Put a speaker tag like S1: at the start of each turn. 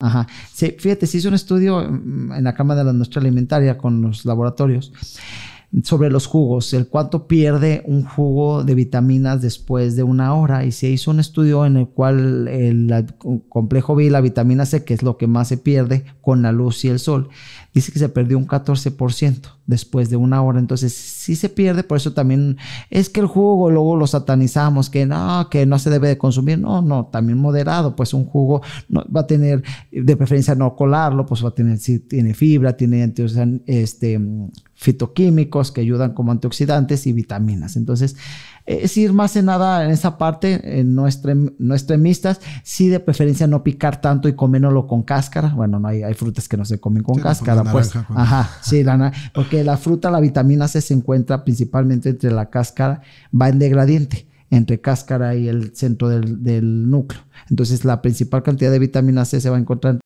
S1: Ajá. Sí, fíjate, se hizo un estudio mm, en la Cámara de la Industria Alimentaria con los laboratorios sobre los jugos, el cuánto pierde un jugo de vitaminas después de una hora. Y se hizo un estudio en el cual el complejo B y la vitamina C, que es lo que más se pierde con la luz y el sol, dice que se perdió un 14% después de una hora. Entonces, si se pierde, por eso también es que el jugo luego lo satanizamos, que no, que no se debe de consumir, no, no, también moderado, pues un jugo va a tener, de preferencia no colarlo, pues va a tener, si tiene fibra, tiene este, fitoquímicos que ayudan como antioxidantes y vitaminas. Entonces, eh, es ir más en nada en esa parte, en no extremistas, sí de preferencia no picar tanto y comérnoslo con cáscara. Bueno, no hay, hay frutas que no se comen con pues, cáscara, pues. ajá, sí, porque la fruta, la vitamina C se encuentra principalmente entre la cáscara, va en degradiente entre cáscara y el centro del, del núcleo. Entonces, la principal cantidad de vitamina C se va a encontrar